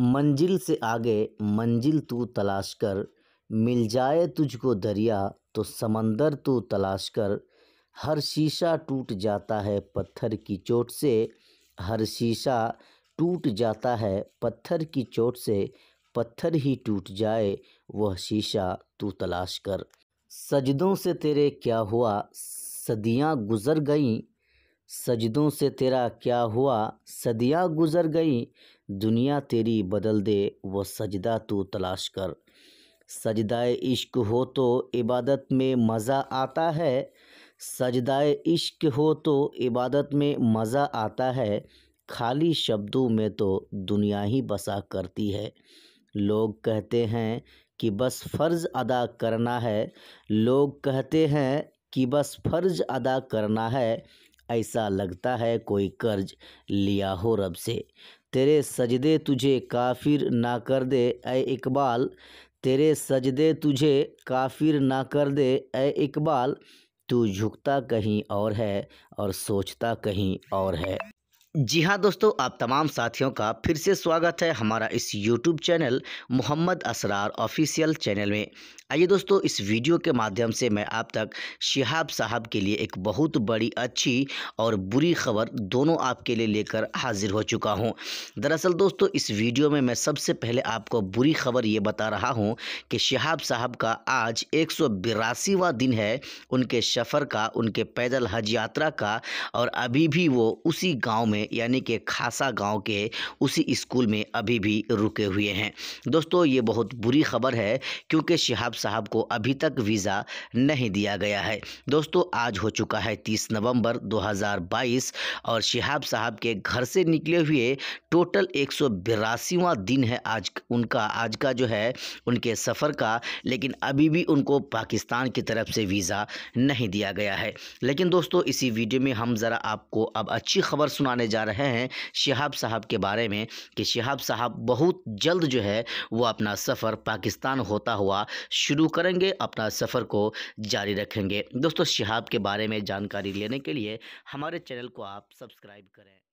मंजिल से आगे मंजिल तू तलाश कर मिल जाए तुझको दरिया तो समंदर तू तलाश कर हर शीशा टूट जाता है पत्थर की चोट से हर शीशा टूट जाता है पत्थर की चोट से पत्थर ही टूट जाए वह शीशा तू तलाश कर सजदों से तेरे क्या हुआ सदियां गुजर गईं सजदों से तेरा क्या हुआ सदियाँ गुजर गई दुनिया तेरी बदल दे वो सजदा तू तलाश कर सजदाए इश्क हो तो इबादत में मज़ा आता है सजदाए इश्क हो तो इबादत में मज़ा आता है खाली शब्दों में तो दुनिया ही बसा करती है लोग कहते हैं कि बस फ़र्ज़ अदा करना है लोग कहते हैं कि बस फ़र्ज़ अदा करना है ऐसा लगता है कोई कर्ज लिया हो रब से तेरे सजदे तुझे काफिर ना कर दे ए इकबाल तेरे सजदे तुझे काफिर ना कर दे ए इकबाल तू झुकता कहीं और है और सोचता कहीं और है जी हाँ दोस्तों आप तमाम साथियों का फिर से स्वागत है हमारा इस YouTube channel Mohammad Asrar official channel में आइए दोस्तों इस वीडियो के माध्यम से मैं आप तक शिहाब साहब के लिए एक बहुत बड़ी अच्छी और बुरी खबर दोनों आपके लिए लेकर हाजिर हो चुका हूं दरअसल दोस्तों इस वीडियो में मैं सबसे पहले आपको बुरी खबर ये बता रहा हूँ कि शिहाब साहब का आज एक दिन है उनके सफ़र का उनके पैदल हज यात्रा का और अभी भी वो उसी गाँव में यानी कि खासा गांव के उसी स्कूल में अभी भी रुके हुए हैं दोस्तों ये बहुत बुरी खबर है क्योंकि शिहाब साहब को अभी तक वीज़ा नहीं दिया गया है दोस्तों आज हो चुका है तीस नवंबर दो और शिहाब साहब के घर से निकले हुए टोटल एक दिन है आज उनका आज का जो है उनके सफ़र का लेकिन अभी भी उनको पाकिस्तान की तरफ से वीज़ा नहीं दिया गया है लेकिन दोस्तों इसी वीडियो में हम ज़रा आपको अब अच्छी खबर सुनाने जा जा रहे हैं शहाब साहब के बारे में कि शहाब साहब बहुत जल्द जो है वो अपना सफ़र पाकिस्तान होता हुआ शुरू करेंगे अपना सफ़र को जारी रखेंगे दोस्तों शहाब के बारे में जानकारी लेने के लिए हमारे चैनल को आप सब्सक्राइब करें